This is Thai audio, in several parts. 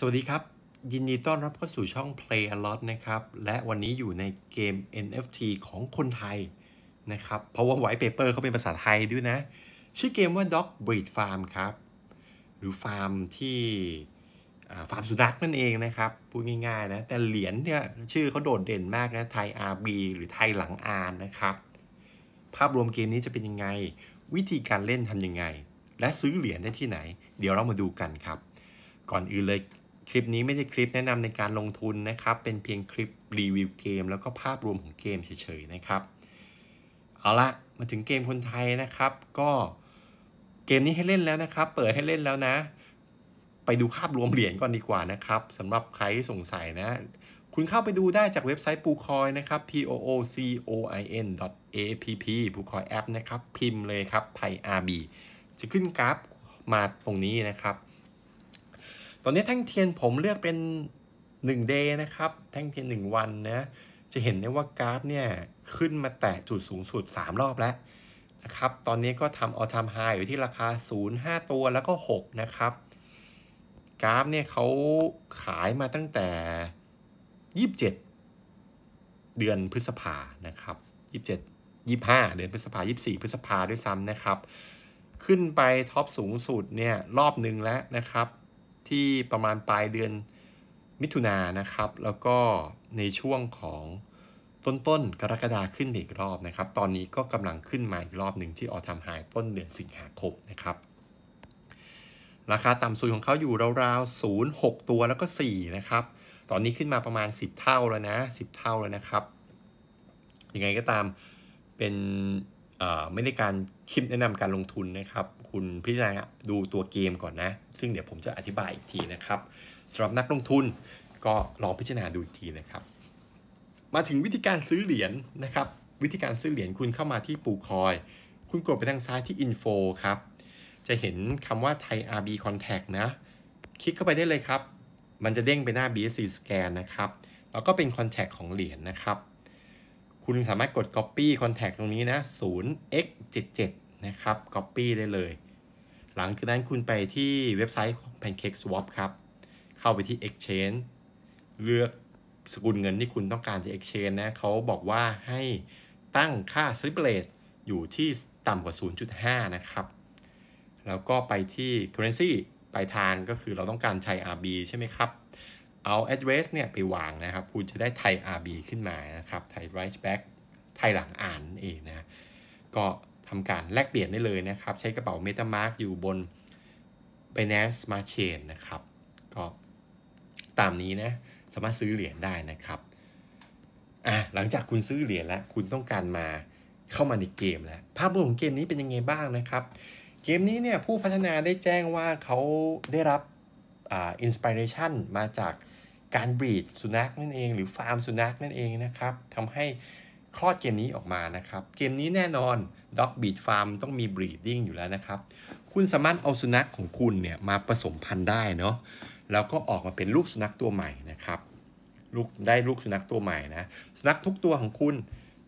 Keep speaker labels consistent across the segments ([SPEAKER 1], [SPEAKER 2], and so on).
[SPEAKER 1] สวัสดีครับ ยินดีต้อนรับเข้าสู่ช่อง Play a lot นะครับ และวันนี้อยู่ในเกม NFT ของคนไทยนะครับเพราะว่าไวท์เปเปอร์เขาเป็นภาษาไทยด้วยนะ ชื่อเกมว่า Dog Breed Farm ครับ หรือฟาร์มที่ฟาร์มสุนัขนั่นเองนะครับ พูดง่ายๆนะ แต่เหรียญเนี่ย ชื่อเขาโดดเด่นมากนะ ไทย RB หรือไทยหลังอานนะครับ ภาพรวมเกมนี้จะเป็นยังไง วิธีการเล่นทำยังไง และซื้อเหรียญได้ที่ไหน เดี๋ยวเรามาดูกันครับ ก่อนอื่นเลยคลิปนี้ไม่ใช่คลิปแนะนำในการลงทุนนะครับ เป็นเพียงคลิปรีวิวเกม แล้วก็ภาพรวมของเกมเฉยๆนะครับ เอาละมาถึงเกมคนไทยนะครับ ก็เกมนี้ให้เล่นแล้วนะครับ เปิดให้เล่นแล้วนะ ไปดูภาพรวมเหรียญก่อนดีกว่านะครับสำหรับใครสงสัยนะ คุณเข้าไปดูได้จากเว็บไซต์ปูคอยนะครับ p o o c o i n a p p ปูคอยแอปนะครับ พิมพ์เลยครับไทย RB จะขึ้นกราฟมาตรงนี้นะครับตอนนี้แท่งเทียนผมเลือกเป็น1ดย์นะครับ แท่งเทียน 1 วันนะจะเห็นได้ว่าการ์ดเนี่ยขึ้นมาแตะจุดสูงสุด 3 รอบแล้วนะครับ ตอนนี้ก็ทำออทามไฮอยู่ที่ราคา 0 5 ตัวแล้วก็ 6 นะครับกราฟเนี่ยเขาขายมาตั้งแต่ 27 เดือนพฤษภานะครับ 27 25เดือนพฤษภา 24 พฤษภาด้วยซ้ำนะครับ ขึ้นไปท็อปสูงสุดเนี่ยรอบหนึ่งแล้วนะครับที่ประมาณปลายเดือนมิถุนายนนะครับ แล้วก็ในช่วงของต้นต้นกรกฎาขึ้นอีกรอบนะครับ ตอนนี้ก็กำลังขึ้นมาอีกรอบหนึ่งที่ออทำหายต้นเดือนสิงหาคมนะครับ ราคาต่ำสุดของเขาอยู่ราวๆ0 6ตัวแล้วก็ 4 นะครับ ตอนนี้ขึ้นมาประมาณ 10 เท่าแล้วนะ10 เท่าแล้วนะครับ ยังไงก็ตามเป็นไม่ได้การคิดแนะนำการลงทุนนะครับ คุณพิจารณาดูตัวเกมก่อนนะ ซึ่งเดี๋ยวผมจะอธิบายอีกทีนะครับสำหรับนักลงทุน ก็ลองพิจารณาดูอีกทีนะครับ มาถึงวิธีการซื้อเหรียญนนะครับ วิธีการซื้อเหรียญคุณเข้ามาที่ปูคอย คุณกดไปทางซ้ายที่ Info ครับ จะเห็นคำว่าไทย RB Contact นะ คลิกเข้าไปได้เลยครับ มันจะเด้งไปหน้า BSC Scan นะครับแล้วก็เป็น Contact ของเหรียญนนะครับคุณสามารถกด Copy Contact ตรงนี้นะ 0x77 นะครับ Copy ได้เลย หลังจากนั้นคุณไปที่เว็บไซต์ Pancake Swap ครับ เข้าไปที่ Exchange เลือกสกุลเงินที่คุณต้องการจะ Exchange นะเขาบอกว่าให้ตั้งค่า Slip Rate อยู่ที่ต่ำกว่า 0.5 นะครับ แล้วก็ไปที่ Currency ปลายทางก็คือเราต้องการใช้ RB ใช่ไหมครับเอา address เนี่ยไปวางนะครับ คุณจะได้ไทย RB ขึ้นมานะครับ ไทย write back ไทยหลังอ่านเองนะก็ทำการแลกเปลี่ยนได้เลยนะครับ ใช้กระเป๋า MetaMark อยู่บน Binance Smart Chain นะครับ ก็ตามนี้นะ สามารถซื้อเหรียญได้นะครับ อ่ะหลังจากคุณซื้อเหรียญแล้ว คุณต้องการมาเข้ามาในเกมแล้ว ภาพรวมของเกมนี้เป็นยังไงบ้างนะครับเกมนี้เนี่ยผู้พัฒนาได้แจ้งว่าเขาได้รับอินสปิเรชันมาจากการบีดสุนัขนั่นเองหรือฟาร์มสุนัขนั่นเองนะครับทำให้คลอดเกมนี้ออกมานะครับเกมนี้แน่นอน Dog Breed Farm ต้องมี breeding อยู่แล้วนะครับคุณสามารถเอาสุนัขของคุณเนี่ยมาผสมพันธุ์ได้เนาะแล้วก็ออกมาเป็นลูกสุนัขตัวใหม่นะครับลูกได้ลูกสุนัขตัวใหม่นะสุนัขทุกตัวของคุณ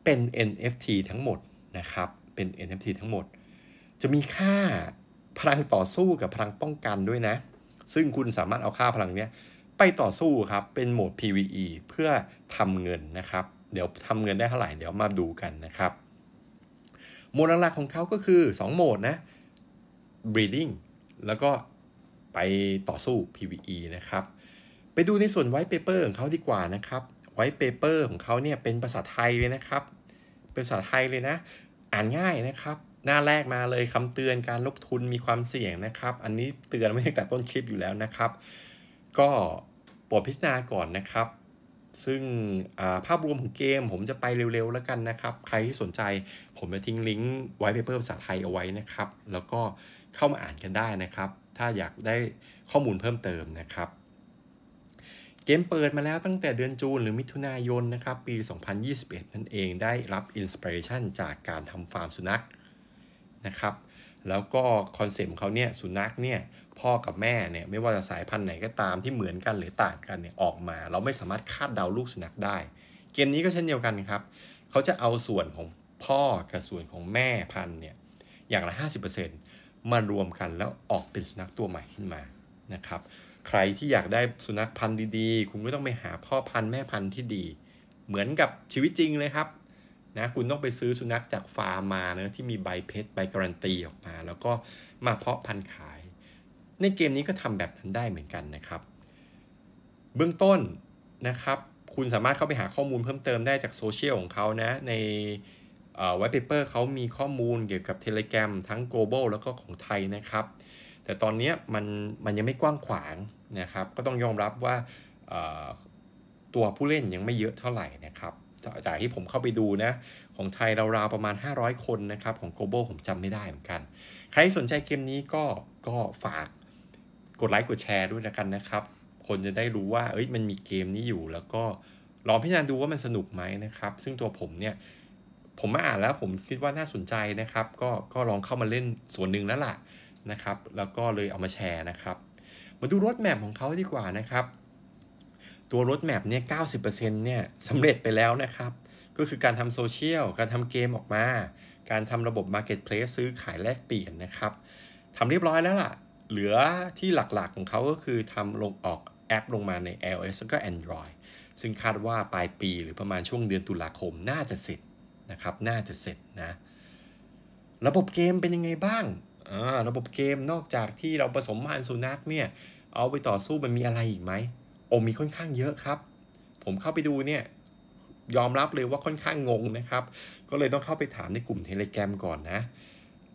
[SPEAKER 1] เป็น NFT ทั้งหมดนะครับเป็น NFT ทั้งหมด จะมีค่าพลังต่อสู้กับพลังป้องกันด้วยนะ ซึ่งคุณสามารถเอาค่าพลังเนี้ยไปต่อสู้ครับเป็นโหมด PVE เพื่อทำเงินนะครับ เดี๋ยวทำเงินได้เท่าไหร่เดี๋ยวมาดูกันนะครับโหมดหลักๆของเขาก็คือ 2 โหมดนะ breeding แล้วก็ไปต่อสู้ PVE นะครับไปดูในส่วนไวท์เ p เปอร์ของเขาดีกว่านะครับไวท์เ p เปอร์ของเขาเนี่ยเป็นภาษาไทยเลยนะครับ เป็นภาษาไทยเลยนะ อ่านง่ายนะครับหน้าแรกมาเลยคำเตือนการลงทุนมีความเสี่ยงนะครับ อันนี้เตือนไม่ตั้งแต่ต้นคลิปอยู่แล้วนะครับ ก็ปรดพิจารณาก่อนนะครับ ซึ่งภาพรวมของเกมผมจะไปเร็วๆแล้วกันนะครับ ใครที่สนใจผมจะทิ้งลิงก์ไว้เพิ่มภาษาไทยเอาไว้นะครับ แล้วก็เข้ามาอ่านกันได้นะครับ ถ้าอยากได้ข้อมูลเพิ่มเติมนะครับ เกมเปิดมาแล้วตั้งแต่เดือนจูนหรือมิถุนายนนะครับปี 2021 นั่นเองได้รับอินสปิเรชันจากการทำฟาร์มสุนัขนะครับแล้วก็คอนเซปต์เขาเนี่ยสุนัขเนี่ยพ่อกับแม่เนี่ยไม่ว่าจะสายพันธุ์ไหนก็ตามที่เหมือนกันหรือต่างกันเนี่ยออกมาเราไม่สามารถคาดเดาลูกสุนัขได้เกมนี้ก็เช่นเดียวกันครับเขาจะเอาส่วนของพ่อกับส่วนของแม่พันธุ์เนี่ยอย่างละ 50%มารวมกันแล้วออกเป็นสุนัขตัวใหม่ขึ้นมานะครับ ใครที่อยากได้สุนัขพันธุ์ดีๆ คุณก็ต้องไปหาพ่อพันธุ์แม่พันธุ์ที่ดี เหมือนกับชีวิตจริงเลยครับนะคุณต้องไปซื้อสุนัขจากฟาร์มมานะที่มีใบเพชรใบการันตีออกมา แล้วก็มาเพาะพันธุ์ขาย ในเกมนี้ก็ทำแบบนั้นได้เหมือนกันนะครับ เบื้องต้นนะครับ คุณสามารถเข้าไปหาข้อมูลเพิ่มเติมได้จากโซเชียลของเขานะในไวท์เพเปอร์เขามีข้อมูลเกี่ยวกับเทเลแกรมทั้ง global แล้วก็ของไทยนะครับ แต่ตอนนี้มันมันยังไม่กว้างขวางนะครับ ก็ต้องยอมรับว่าตัวผู้เล่นยังไม่เยอะเท่าไหร่นะครับจากที่ผมเข้าไปดูนะ ของไทยราวๆประมาณ 500 คนนะครับ ของโกโบผมจำไม่ได้เหมือนกัน ใครสนใจเกมนี้ก็ก็ฝากกดไลค์กดแชร์ด้วยนะกันนะครับ คนจะได้รู้ว่า เอ้ยมันมีเกมนี้อยู่แล้วก็ลองพิจารณาดูว่ามันสนุกไหมนะครับ ซึ่งตัวผมเนี่ย ผมมาอ่านแล้วผมคิดว่าน่าสนใจนะครับ ก็ก็ลองเข้ามาเล่นส่วนหนึ่งแล้วล่ะนะครับ แล้วก็เลยเอามาแชร์นะครับ มาดูรถแมพของเขาดีกว่านะครับตัวรถแมพเนี่ยเก้าสิบเปอร์เซ็นต์เนี่ยสำเร็จไปแล้วนะครับ ก็คือการทำโซเชียลการทำเกมออกมา การทำระบบ Marketplace ซื้อขายแลกเปลี่ยนนะครับทำเรียบร้อยแล้วล่ะ เหลือที่หลักๆของเขาก็คือทำลงออกแอป ลงมาใน iOS แล้วก็ Android ซึ่งคาดว่าปลายปีหรือประมาณช่วงเดือนตุลาคมน่าจะเสร็จนะครับ น่าจะเสร็จนะ ระบบเกมเป็นยังไงบ้างะระบบเกมนอกจากที่เราผสมพานสุนัขเนี่ยเอาไปต่อสู้มันมีอะไรอีกไหมโอมีค่อนข้างเยอะครับผมเข้าไปดูเนี่ยยอมรับเลยว่าค่อนข้างงงนะครับ ก็เลยต้องเข้าไปถามในกลุ่มเทเลแกรมก่อนนะ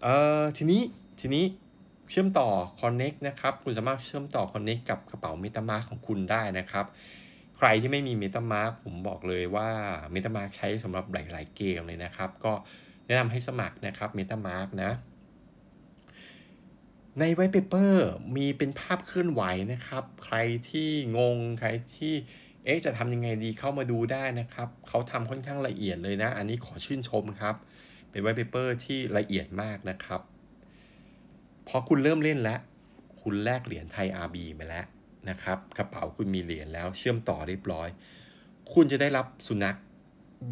[SPEAKER 1] เอ่อทีนี้ทีนี้เชื่อมต่อ Connect นะครับคุณสามารถเชื่อมต่อ Connect กับกระเป๋า MetaMask ของคุณได้นะครับ ใครที่ไม่มี MetaMask ผมบอกเลยว่า MetaMask ใช้สำหรับหลาย ๆ เกมเลยนะครับ ก็แนะนำให้สมัครนะครับ MetaMask นะในไวท์เปเปอร์มีเป็นภาพเคลื่อนไหวนะครับ ใครที่งงใครที่เอ๊ะจะทำยังไงดีเข้ามาดูได้นะครับเขาทำค่อนข้างละเอียดเลยนะ อันนี้ขอชื่นชมครับเป็นไวท์เปเปอร์ที่ละเอียดมากนะครับพอคุณเริ่มเล่นแล้ว คุณแลกเหรียญไทย RB ไปแล้วนะครับกระเป๋าคุณมีเหรียญแล้วเชื่อมต่อเรียบร้อย คุณจะได้รับสุนัข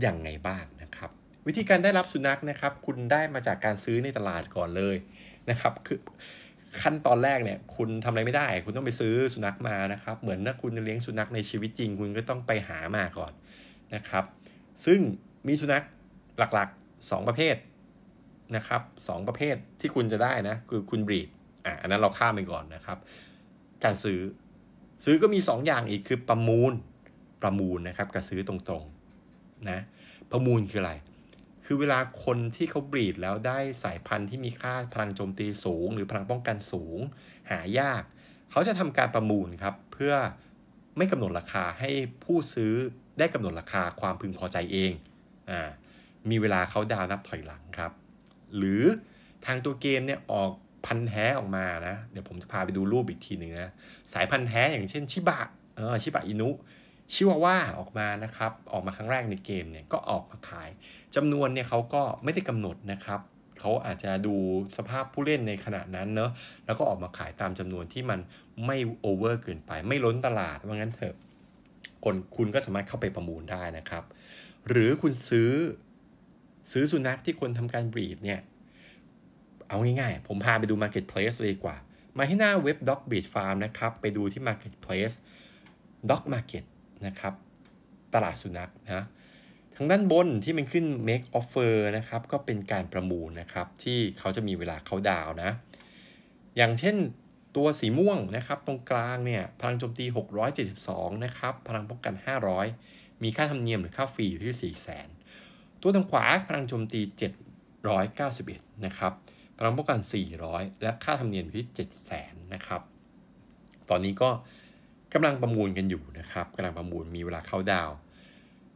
[SPEAKER 1] อย่างไงบ้างนะครับ วิธีการได้รับสุนัขนะครับ คุณได้มาจากการซื้อในตลาดก่อนเลยนะครับ คือขั้นตอนแรกเนี่ยคุณทำอะไรไม่ได้ คุณต้องไปซื้อสุนัขมานะครับเหมือนถ้าคุณเลี้ยงสุนัขในชีวิตจริงคุณก็ต้องไปหามาก่อนนะครับ ซึ่งมีสุนัขหลักๆ 2 ประเภทนะครับสประเภทที่คุณจะได้นะคือคุณบรีดอ่ะอันนั้นเราข้ามไปก่อนนะครับ การซื้อซื้อก็มี 2 อย่างอีกคือประมูลประมูลนะครับกับซื้อตรงๆนะประมูลคืออะไรคือเวลาคนที่เขาบีดแล้วได้สายพันธุ์ที่มีค่าพลังโจมตีสูง หรือพลังป้องกันสูง หายาก เขาจะทำการประมูลครับ เพื่อไม่กำหนดราคาให้ผู้ซื้อได้กำหนดราคาความพึงพอใจเองอ่ามีเวลาเขาดาวนับถอยหลังครับ หรือทางตัวเกมเนี่ยออกพันธุ์แท้ออกมานะเดี๋ยวผมจะพาไปดูรูปอีกทีหนึ่งนะสายพันธุ์แท้อย่างเช่นชิบะเออชิบะอินุชิวาว่าออกมานะครับออกมาครั้งแรกในเกมเนี่ยก็ออกมาขายจำนวนเนี่ยเขาก็ไม่ได้กำหนดนะครับ เขาอาจจะดูสภาพผู้เล่นในขณะนั้นเนอะแล้วก็ออกมาขายตามจำนวนที่มันไม่โอเวอร์เกินไป ไม่ล้นตลาดว่างั้นเถอะคนคุณก็สามารถเข้าไปประมูลได้นะครับ หรือคุณซื้อซื้อสุนัขที่คนทำการบีดเนี่ยเอาง่ายๆผมพาไปดู Marketplace เลยดีกว่า มาที่หน้าเว็บ Dog Breed Farm นะครับไปดูที่ Marketplace Dog Market นะครับตลาดสุนัขนะทางด้านบนที่มันขึ้น make offer นะครับก็เป็นการประมูลนะครับ ที่เขาจะมีเวลาเขาดาวนะ อย่างเช่นตัวสีม่วงนะครับตรงกลางเนี่ยพลังโจมตี 672นะครับพลังป้องกัน 500 มีค่าธรรมเนียมหรือค่าฟรีอยู่ที่400,000 ตัวทางขวาพลังโจมตี 791นะครับพลังป้องกัน 400 และค่าธรรมเนียมอยู่ที่700,000นะครับ ตอนนี้ก็กำลังประมูลกันอยู่นะครับ กำลังประมูลมีเวลาเข้าดาว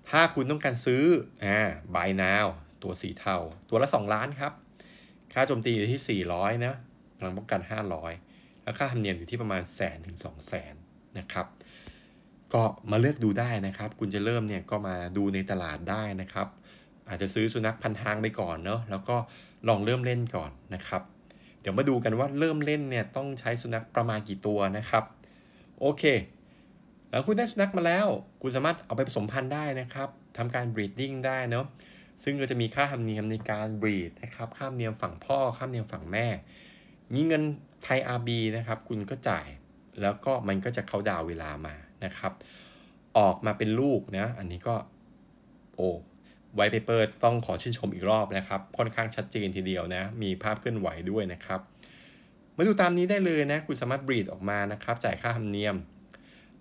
[SPEAKER 1] ถ้าคุณต้องการซื้ออ่าบานาวตัวสีเทาตัวละ 2 ล้านครับ ค่าโจมตีอยู่ที่ 400 นะ กำลังป้องกัน 500 แล้วค่าธรรมเนียมอยู่ที่ประมาณแสนถึง2 0 0แสนนะครับ ก็มาเลือกดูได้นะครับ คุณจะเริ่มเนี่ยก็มาดูในตลาดได้นะครับ อาจจะซื้อสุนัขพันทางไปก่อนเนาะ แล้วก็ลองเริ่มเล่นก่อนนะครับ เดี๋ยวมาดูกันว่าเริ่มเล่นเนี่ยต้องใช้สุนัขประมาณกี่ตัวนะครับโอเค หลังคุณได้สุนัขมาแล้ว คุณสามารถเอาไปผสมพันธุ์ได้นะครับ ทำการ breeding ได้เนาะซึ่งก็จะมีค่าธรรมเนียมในการ breed นะครับ ค่าธรรมเนียมฝั่งพ่อ ค่าธรรมเนียมฝั่งแม่มีเงินไทยอาบีนะครับ คุณก็จ่าย แล้วก็มันก็จะเข้าดาวเวลามานะครับ ออกมาเป็นลูกนะ อันนี้ก็ โอ้ไวเปเปอร์ต้องขอชื่นชมอีกรอบนะครับ ค่อนข้างชัดเจนทีเดียวนะ มีภาพเคลื่อนไหวด้วยนะครับมาดูตามนี้ได้เลยนะคุณสามารถบรีดออกมานะครับ จ่ายค่าธรรมเนียม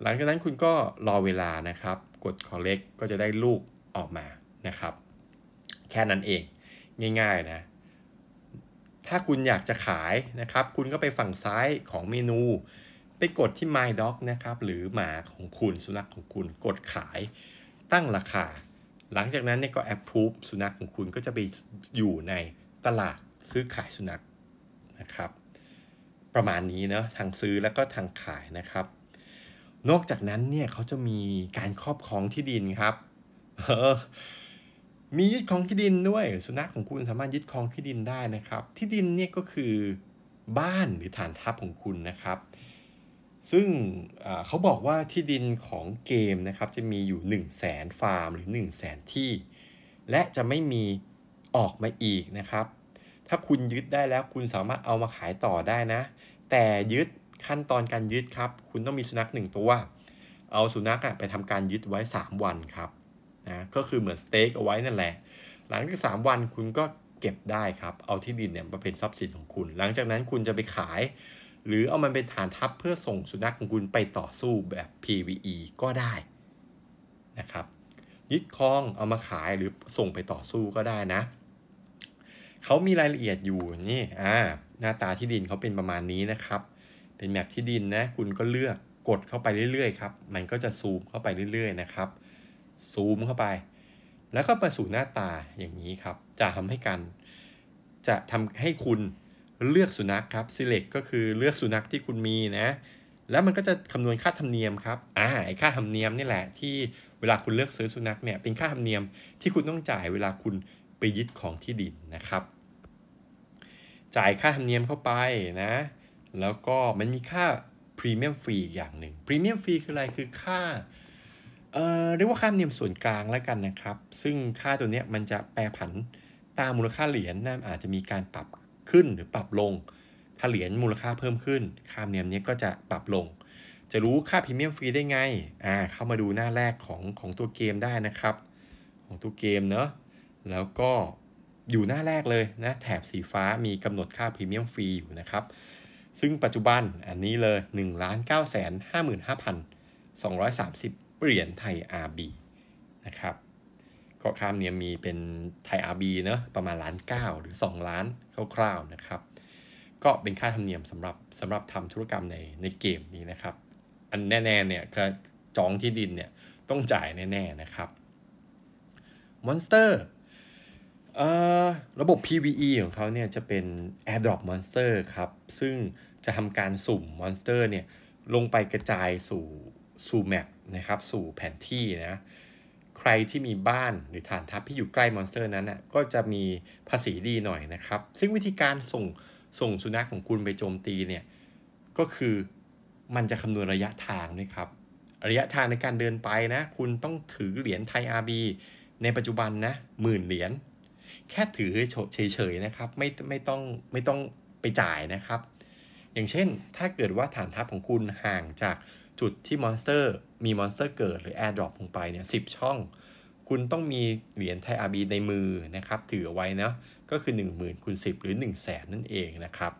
[SPEAKER 1] หลังจากนั้นคุณก็รอเวลานะครับ กด collect ก็จะได้ลูกออกมานะครับ แค่นั้นเอง ง่าย ๆ นะ ถ้าคุณอยากจะขายนะครับ คุณก็ไปฝั่งซ้ายของเมนู ไปกดที่ my dog นะครับ หรือหมาของคุณสุนัขของคุณกดขายตั้งราคา หลังจากนั้นเนี่ยก็ approve สุนัขของคุณก็จะไปอยู่ในตลาดซื้อขายสุนัขนะครับประมาณนี้เนาะทางซื้อแล้วก็ทางขายนะครับ นอกจากนั้นเนี่ยเขาจะมีการครอบครองที่ดินครับมียึดครองที่ดินด้วย สุนัขของคุณสามารถยึดครองที่ดินได้นะครับ ที่ดินเนี่ยก็คือบ้านหรือฐานทัพของคุณนะครับ ซึ่งเขาบอกว่าที่ดินของเกมนะครับจะมีอยู่ 1 0 0 0 0แสนฟาร์มหรือ1 0 0 0 0แสนที่ และจะไม่มีออกมาอีกนะครับถ้าคุณยึดได้แล้วคุณสามารถเอามาขายต่อได้นะ แต่ยึดขั้นตอนการยึดครับ คุณต้องมีสุนัขหนึ่งตัว เอาสุนัขไปทำการยึดไว้ 3 วันครับนะ ก็คือเหมือนสเต็กเอาไว้นั่นแหละ หลังจาก 3 วันคุณก็เก็บได้ครับ เอาที่ดินเนี่ยมาเป็นทรัพย์สินของคุณ หลังจากนั้นคุณจะไปขาย หรือเอามันเป็นฐานทัพเพื่อส่งสุนัขของคุณไปต่อสู้แบบ PVE ก็ได้นะครับ ยึดครองเอามาขายหรือส่งไปต่อสู้ก็ได้นะเขามีรายละเอียดอยู่นี่อ่าหน้าตาที่ดินเขาเป็นประมาณนี้นะครับ เป็นแมปที่ดินนะ คุณก็เลือกกดเข้าไปเรื่อยๆครับมันก็จะซูมเข้าไปเรื่อย ๆ นะครับซูมเข้าไป แล้วก็มาสู่หน้าตาอย่างนี้ครับ จะทำให้การจะทำให้คุณเลือกสุนัขครับ select ก็คือเลือกสุนัขที่คุณมีนะ แล้วมันก็จะคำนวณค่าธรรมเนียมครับอ่าไอค่าธรรมเนียมนี่แหละที่เวลาคุณเลือกซื้อสุนัขเนี่ยเป็นค่าธรรมเนียมที่คุณต้องจ่ายเวลาคุณไปยึดของที่ดินนะครับจ่ายค่าธรรมเนียมเข้าไปนะ แล้วก็มันมีค่าพรีเมียมฟรีอย่างหนึ่งพรีเมียมฟรีคืออะไรคือค่าเอ่อเรียกว่าค่าธรรมเนียมส่วนกลางแล้วกันนะครับ ซึ่งค่าตัวเนี้ยมันจะแปรผันตามมูลค่าเหรียญนะอาจจะมีการปรับขึ้นหรือปรับลง ถ้าเหรียญมูลค่าเพิ่มขึ้น ค่าธรรมเนียมนี้ก็จะปรับลง จะรู้ค่าพรีเมียมฟรีได้ไงอ่าเข้ามาดูหน้าแรกของของตัวเกมได้นะครับ ของตัวเกมเนอะแล้วก็อยู่หน้าแรกเลยนะ แถบสีฟ้ามีกำหนดค่าพรีเมียมฟรีอยู่นะครับ ซึ่งปัจจุบันอันนี้เลย 1 9 5 5 2 3 0เหรียญไทย RB นะครับก็ข้ามเนี่ยมีเป็นไทย RB เนะประมาณล้านเก้าหรือ 2 ล้านคร่าวๆนะครับก็เป็นค่าธรรมเนียมสำหรับสำหรับทำธุรกรรมในในเกมนี้นะครับ อันแน่ๆเนี่ยจะจองที่ดินเนี่ยต้องจ่ายแน่ๆนะครับมอนสเตอร์ระบบ PVE ของเขาเนี่ยจะเป็น Airdrop Monster ครับ ซึ่งจะทำการสุ่ม Monster เนี่ยลงไปกระจายสู่สู่แมปนะครับ สู่แผนที่นะ ใครที่มีบ้านหรือฐานทัพที่อยู่ใกล้มอนสเตอร์นั้นนะ่ะก็จะมีภาษีดีหน่อยนะครับ ซึ่งวิธีการส่งส่งสุนัขของคุณไปโจมตีเนี่ย ก็คือมันจะคำนวณระยะทางนะครับ ระยะทางในการเดินไปนะ คุณต้องถือเหรียญไทยอาบีในปัจจุบันนะหมื่นเหรียญแค่ถือเฉยๆนะครับไม่ไม่ต้องไม่ต้องไปจ่ายนะครับ อย่างเช่น ถ้าเกิดว่าฐานทัพของคุณห่างจากจุดที่มอนสเตอร์มีมอนสเตอร์เกิดหรือแอร์ดรอปลงไปเนี่ยสิช่อง คุณต้องมีเหรียญไทอาบีในมือนะครับถือเอาไว้นะก็คือ 1 0,000คูณสิหรือ 1 0 0 0 0แสนนั่นเองนะครับ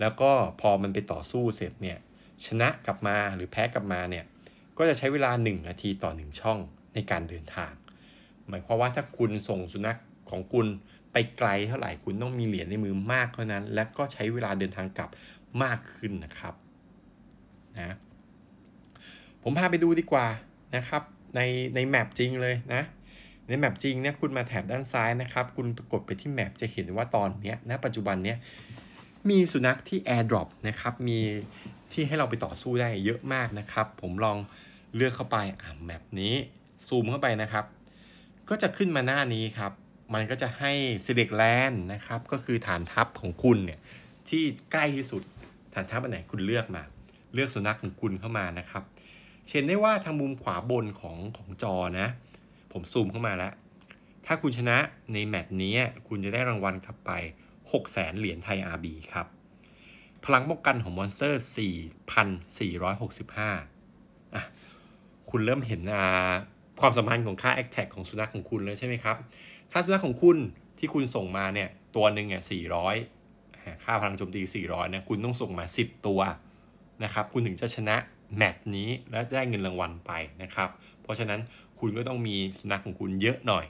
[SPEAKER 1] แล้วก็พอมันไปต่อสู้เสร็จเนี่ยชนะกลับมาหรือแพ้กลับมาเนี่ยก็จะใช้เวลา1นาทีต่อ 1 ช่องในการเดินทาง หมายความว่าถ้าคุณส่งสุนัขของคุณไปไกลเท่าไหร่คุณต้องมีเหรียญในมือมากเท่านั้น และก็ใช้เวลาเดินทางกลับมากขึ้นนะครับนะผมพาไปดูดีกว่านะครับในในแมปจริงเลยนะ ในแมปจริงเนี่ยคุณมาแถบด้านซ้ายนะครับ คุณกดไปที่แมปจะเห็นว่าตอนนี้ณปัจจุบันเนี้ยมีสุนัขที่ AirDrop นะครับ มีที่ให้เราไปต่อสู้ได้เยอะมากนะครับ ผมลองเลือกเข้าไปอ่าแมปนี้ซูมเข้าไปนะครับ ก็จะขึ้นมาหน้านี้ครับมันก็จะให้ select land นะครับ ก็คือฐานทัพของคุณเนี่ย ที่ใกล้ที่สุด ฐานทัพอันไหนคุณเลือกมา เลือกสุนัขของคุณเข้ามานะครับ เช่นได้ว่าทางมุมขวาบนของของจอนะ ผมซูมเข้ามาแล้ว ถ้าคุณชนะในแมตช์นี้ คุณจะได้รางวัลกลับไป6 0แสนเหรียญไทย RB ครับ พลังป้องกันของมอนสเตอร์ 4,465 อ่ะ คุณเริ่มเห็นความสัมพันธ์ของค่า a t t a c ของสุนัขของคุณแล้วใช่ไหมครับถ้าสุนัขของคุณที่คุณส่งมาเนี่ยตัวหนึ่งเนี่ยสี่ร้อยค่าพลังโจมตี400นะคุณต้องส่งมา 10 ตัวนะครับคุณถึงจะชนะแมตช์นี้และได้เงินรางวัลไปนะครับเพราะฉะนั้นคุณก็ต้องมีสุนัขของคุณเยอะหน่อย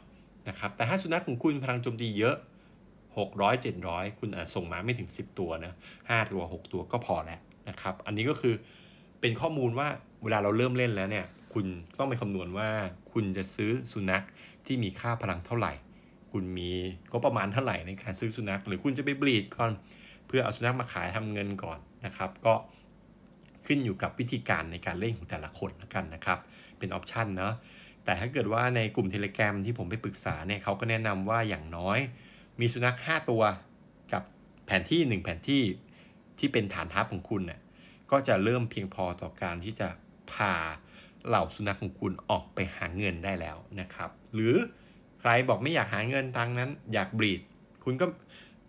[SPEAKER 1] นะครับแต่ถ้าสุนัขของคุณพลังโจมตีเยอะ600 700 คุณอาจส่งมาไม่ถึง 10 ตัวนะ5ตัว 6 ตัวก็พอแล้วนะครับอันนี้ก็คือเป็นข้อมูลว่าเวลาเราเริ่มเล่นแล้วเนี่ยคุณต้องไปคำนวณว่าคุณจะซื้อสุนัขที่มีค่าพลังเท่าไหร่คุณมีก็ประมาณเท่าไหร่ในการซื้อสุนัขหรือคุณจะไปบรีดก่อน เพื่อเอาสุนัขมาขายทำเงินก่อนนะครับ ก็ขึ้นอยู่กับวิธีการในการเล่นของแต่ละคนละกันนะครับ เป็นออปชันเนาะแต่ถ้าเกิดว่าในกลุ่มเทเลแกรมที่ผมไปปรึกษาเนี่ยเขาก็แนะนำว่าอย่างน้อยมีสุนัข 5 ตัวกับแผนที่ 1 แผนที่ที่เป็นฐานทัพของคุณน่ยก็จะเริ่มเพียงพอต่อการที่จะพาเหล่าสุนัขของคุณออกไปหาเงินได้แล้วนะครับ หรือใครบอกไม่อยากหาเงินทางนั้น อยากบรีดคุณก็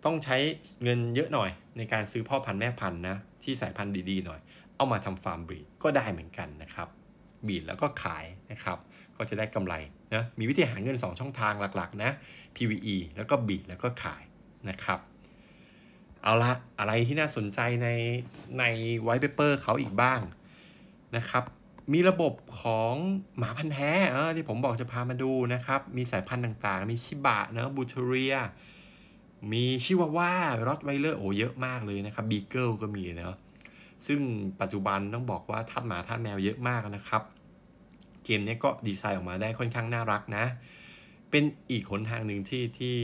[SPEAKER 1] ต้องใช้เงินเยอะหน่อย ในการซื้อพ่อพันธุ์แม่พันธุ์นะที่สายพันธุ์ดีๆ หน่อย เอามาทำฟาร์มบรีดก็ได้เหมือนกันนะครับบีดแล้วก็ขายนะครับก็จะได้กำไรนะมีวิธีหาเงิน 2 ช่องทางหลักๆ นะ PVE แล้วก็บีดแล้วก็ขายนะครับ เอาละอะไรที่น่าสนใจในในไวท์เปเปอร์เขาอีกบ้างนะครับมีระบบของหมาพันธุ์แท้ที่ผมบอกจะพามาดูนะครับ มีสายพันธุ์ต่างๆ มีชิบะนะบูเทเรีย มีชิวาว่าโรสไวเลอร์โอ้เยอะมากเลยนะครับบีเกิลก็มีเนาะซึ่งปัจจุบันต้องบอกว่าท่านหมาท่านแมวเยอะมากนะครับ เกมนี้ก็ดีไซน์ออกมาได้ค่อนข้างน่ารักนะ เป็นอีกหนทางหนึ่งที่ที่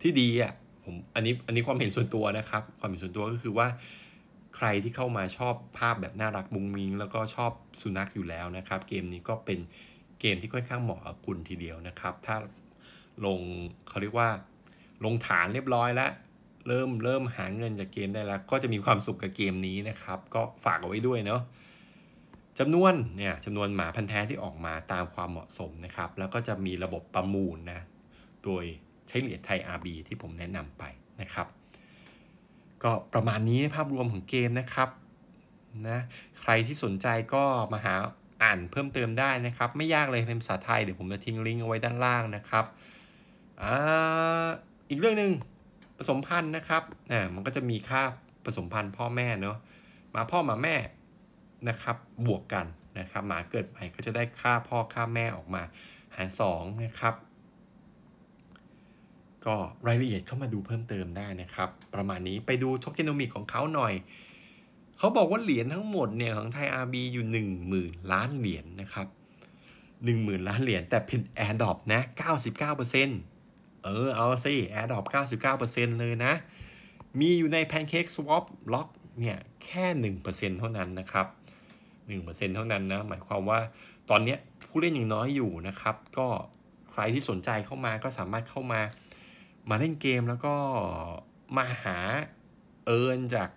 [SPEAKER 1] ที่ดีอะ่ะผมอันนี้อันนี้ความเห็นส่วนตัวนะครับ ความเห็นส่วนตัวก็คือว่าใครที่เข้ามาชอบภาพแบบน่ารักมุ้งมิ้งแล้วก็ชอบสุนัขอยู่แล้วนะครับ เกมนี้ก็เป็นเกมที่ค่อนข้างเหมาะกับคุณทีเดียวนะครับ ถ้าลงเขาเรียกว่า ลงฐานเรียบร้อยแล้วเริ่มเริ่มหาเงินจากเกมได้แล้ว ก็จะมีความสุขกับเกมนี้นะครับ ก็ฝากเอาไว้ด้วยเนาะจำนวนเนี่ยจำนวนหมาพันธุ์แท้ที่ออกมาตามความเหมาะสมนะครับ แล้วก็จะมีระบบประมูลนะโดยใช้เหรียญไทย RB ที่ผมแนะนำไปนะครับก็ประมาณนี้ภาพรวมของเกมนะครับนะใครที่สนใจก็มาหาอ่านเพิ่มเติมได้นะครับ ไม่ยากเลยเป็นภาษาไทยเดี๋ยวผมจะทิ้งลิงก์เอาไว้ด้านล่างนะครับออีกเรื่องหนึ่งผสมพันธุ์นะครับอ่ามันก็จะมีค่าผสมพันธุ์พ่อแม่เนาะมาพ่อมาแม่นะครับ บวกกันนะครับหมาเกิดใหม่ก็จะได้ค่าพ่อค่าแม่ออกมาหาร2นะครับก็รายละเอียดเข้ามาดูเพิ่มเติมได้นะครับ ประมาณนี้ไปดูโทเคนอมิกของเขาหน่อย เขาบอกว่าเหรียญทั้งหมดเนี่ยของไทยอาบีอยู่1 0,000 ล้านเหรียญนนะครับ10,000ล้านเหรียญแต่เป็นอร์ดอ o นะ 99%เออเอาสิแอร์ดอป99%เลยนะ มีอยู่ในแพนเค้กสวอปล็อกเนี่ยแค่ 1%เท่านั้นนะครับ 1%เท่านั้นนะ หมายความว่าตอนนี้ผู้เล่นยังน้อยอยู่นะครับก็ใครที่สนใจเข้ามาก็สามารถเข้ามามาเล่นเกมแล้วก็มาหาเอิญจาก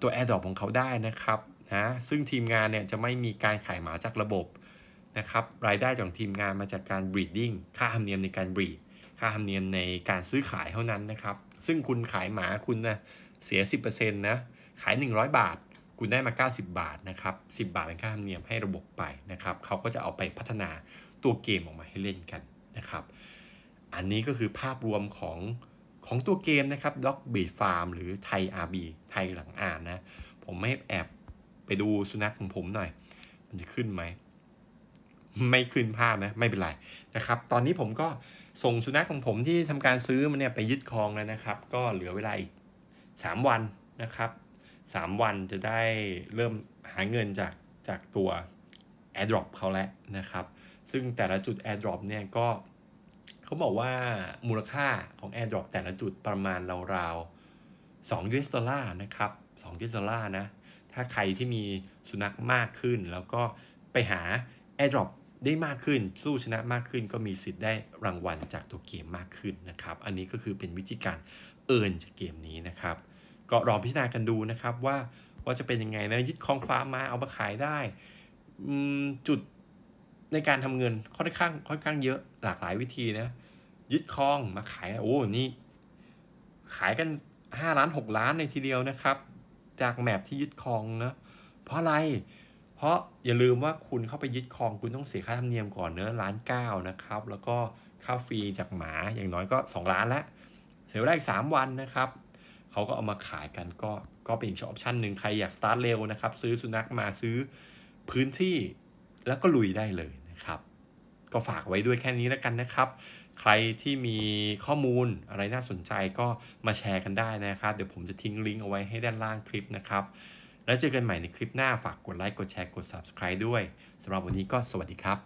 [SPEAKER 1] ตัวอร์ดรอปของเขาได้นะครับนะซึ่งทีมงานเนี่ยจะไม่มีการขายหมาจากระบบนะครับรายได้จากทีมงานมาจากการบรีดดิ้งค่าธรรมเนียมในการบรีด ค่าธรรมเนียมในการซื้อขายเท่านั้นนะครับ ซึ่งคุณขายหมาคุณนะเสีย 10%นะขาย 100 บาท คุณได้มา 90 บาทนะครับ10 บาทเป็นค่าธรรมเนียมให้ระบบไปนะครับเขาก็จะเอาไปพัฒนาตัวเกมออกมาให้เล่นกันนะครับอันนี้ก็คือภาพรวมของ ของตัวเกมนะครับ Dog b e a d Farm หรือไทย RB ไทยหลังอ่านนะ ผมไม่แอบไปดูสุนัขของผมหน่อย มันจะขึ้นไหม ไม่ขึ้นภาพนะ ไม่เป็นไรนะครับ ตอนนี้ผมก็ส่งสุนัขของผมที่ทำการซื้อมันเนี่ย ไปยึดครองแล้วนะครับ ก็เหลือเวลาอีก3วันนะครับ 3 วันจะได้เริ่มหาเงินจากจากตัว AirDrop เขาแล้วนะครับ ซึ่งแต่ละจุด AirDrop เนี่ยก็เขาบอกว่ามูลค่าของ AirDrop แต่ละจุดประมาณราวๆ2 US ดอลลาร์นะครับ2 US ดอลลาร์นะ ถ้าใครที่มีสุนัขมากขึ้น แล้วก็ไปหา AirDrop ได้มากขึ้น สู้ชนะมากขึ้น ก็มีสิทธิ์ได้รางวัลจากตัวเกมมากขึ้นนะครับ อันนี้ก็คือเป็นวิธีการเอิญจากเกมนี้นะครับ ก็รองพิจารณากันดูนะครับว่าว่าจะเป็นยังไงนะยึดคลองฟ้ามาเอามาขายได้จุดในการทำเงินค่อนข้าง ค่อนข้างเยอะหลากหลายวิธีนะยึดคลองมาขายโอ้นี่ขายกันห้าล้านหกล้านในทีเดียวนะครับ จากแมปที่ยึดคลองนะเพราะอะไร เพราะอย่าลืมว่าคุณเข้าไปยึดคลอง คุณต้องเสียค่าธรรมเนียมก่อนเนอะล้านเก้านะครับแล้วก็ค่าฟรีจากหมาอย่างน้อยก็ 2 ล้านละเสียเวลาอีก3วันนะครับเขาก็เอามาขายกันก็ก็เป็นอีกช็ออปชั่นหนึ่งใครอยากสตาร์ทเร็วนะครับซื้อสุนัขมาซื้อพื้นที่แล้วก็ลุยได้เลยนะครับ ก็ฝากไว้ด้วยแค่นี้แล้วกันนะครับ ใครที่มีข้อมูลอะไรน่าสนใจก็มาแชร์กันได้นะครับ เดี๋ยวผมจะทิ้งลิงก์เอาไว้ให้ด้านล่างคลิปนะครับ แล้วเจอกันใหม่ในคลิปหน้า ฝากกดไลค์ กดแชร์ กด subscribe ด้วย สำหรับวันนี้ก็สวัสดีครับ